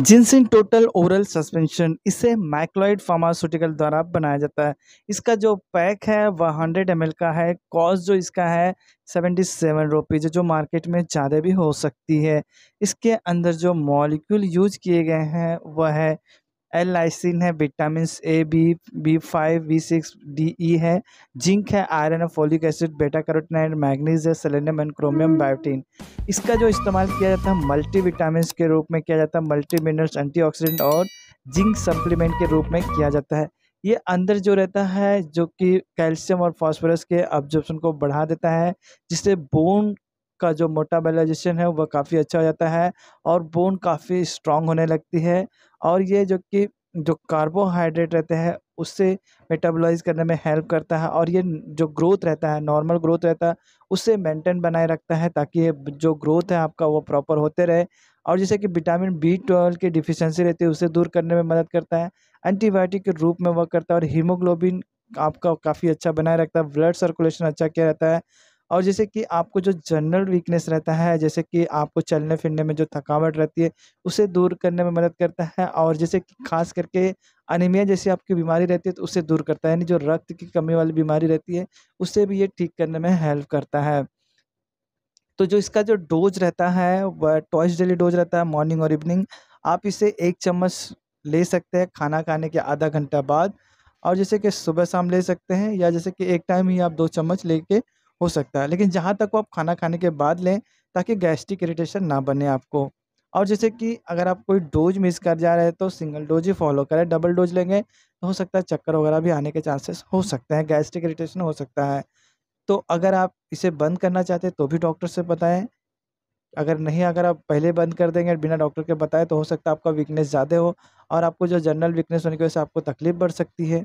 जिनसिन total oral suspension इसे मैक्लॉइड pharmaceutical द्वारा बनाया जाता है इसका जो पैक है वह हंड्रेड एम का है कॉस्ट जो इसका है सेवेंटी सेवन रुपीज़ जो मार्केट में ज़्यादा भी हो सकती है इसके अंदर जो मॉलिक्यूल यूज किए गए हैं वह है एल लाइसिन है vitamin A B B five B six D E है जिंक है आयरन है folic acid beta carotene manganese है सेलेनियम एंड क्रोमियम बायोटीन इसका जो इस्तेमाल किया जाता है मल्टी विटामिन के रूप में किया जाता है मल्टी मिनरल्स एंटीऑक्सीडेंट और जिंक सप्लीमेंट के रूप में किया जाता है ये अंदर जो रहता है जो कि कैल्शियम और फॉस्फोरस के ऑब्जॉर्प्शन को बढ़ा देता है जिससे बोन का जो मोटाबलाइजेशन है वह काफ़ी अच्छा हो जाता है और बोन काफ़ी स्ट्रांग होने लगती है और ये जो कि जो कार्बोहाइड्रेट रहते हैं उससे मेटाबोलाइज करने में हेल्प करता है और ये जो ग्रोथ रहता है नॉर्मल ग्रोथ रहता है उससे मेंटेन बनाए रखता है ताकि ये जो ग्रोथ है आपका वो प्रॉपर होते रहे और जैसे कि विटामिन बी ट्वेल्व की डिफिशेंसी रहती है उसे दूर करने में मदद करता है एंटीबायोटिक के रूप में वर्क करता है और हीमोग्लोबिन आपका काफ़ी अच्छा बनाए रखता है ब्लड सर्कुलेशन अच्छा किया रहता है और जैसे कि आपको जो जनरल वीकनेस रहता है जैसे कि आपको चलने फिरने में जो थकावट रहती है उसे दूर करने में मदद करता है और जैसे कि खास करके अनिमिया जैसी आपकी बीमारी रहती है तो उसे दूर करता है यानी जो रक्त की कमी वाली बीमारी रहती है उसे भी ये ठीक करने में हेल्प करता है तो जो इसका जो डोज रहता है वह टॉइस डेली डोज रहता है मॉर्निंग और इवनिंग आप इसे एक चम्मच ले सकते हैं खाना खाने के आधा घंटा बाद और जैसे कि सुबह शाम ले सकते हैं या जैसे कि एक टाइम ही आप दो चम्मच लेके हो सकता है लेकिन जहाँ तक वो आप खाना खाने के बाद लें ताकि गैस्ट्रिक इरीटेशन ना बने आपको और जैसे कि अगर आप कोई डोज मिस कर जा रहे हैं तो सिंगल डोज ही फॉलो करें डबल डोज लेंगे तो हो सकता है चक्कर वगैरह भी आने के चांसेस हो सकते हैं गैस्ट्रिक इरीटेशन हो सकता है तो अगर आप इसे बंद करना चाहते हैं तो भी डॉक्टर से बताएं अगर नहीं अगर आप पहले बंद कर देंगे बिना डॉक्टर के बताए तो हो सकता है आपका वीकनेस ज़्यादा हो और आपको जो जनरल वीकनेस होने की वजह से आपको तकलीफ़ बढ़ सकती है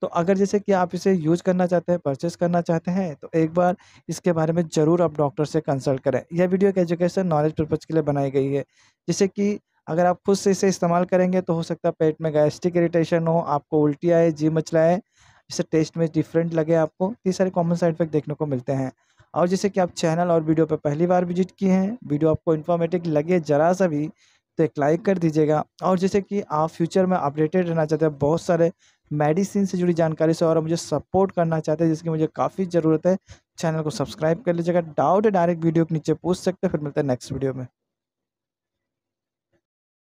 तो अगर जैसे कि आप इसे यूज करना चाहते हैं परचेस करना चाहते हैं तो एक बार इसके बारे में ज़रूर आप डॉक्टर से कंसल्ट करें यह वीडियो एक एजुकेशन नॉलेज पर्पज़ के लिए बनाई गई है जैसे कि अगर आप खुद से इसे इस्तेमाल करेंगे तो हो सकता है पेट में गैस्ट्रिक इरीटेशन हो आपको उल्टी आए जी मचलाए इससे टेस्ट में डिफरेंट लगे आपको ये सारे कॉमन साइड इफेक्ट देखने को मिलते हैं और जैसे कि आप चैनल और वीडियो पर पहली बार विजिट किए हैं वीडियो आपको इन्फॉर्मेटिव लगे ज़रा सा भी तो एक लाइक कर दीजिएगा और जैसे कि आप फ्यूचर में अपडेटेड रहना चाहते हैं बहुत सारे मेडिसिन से जुड़ी जानकारी से और मुझे सपोर्ट करना चाहते हैं जिसकी मुझे काफ़ी ज़रूरत है चैनल को सब्सक्राइब कर लीजिएगा डाउट है डायरेक्ट वीडियो के नीचे पूछ सकते हैं फिर मिलते हैं नेक्स्ट वीडियो में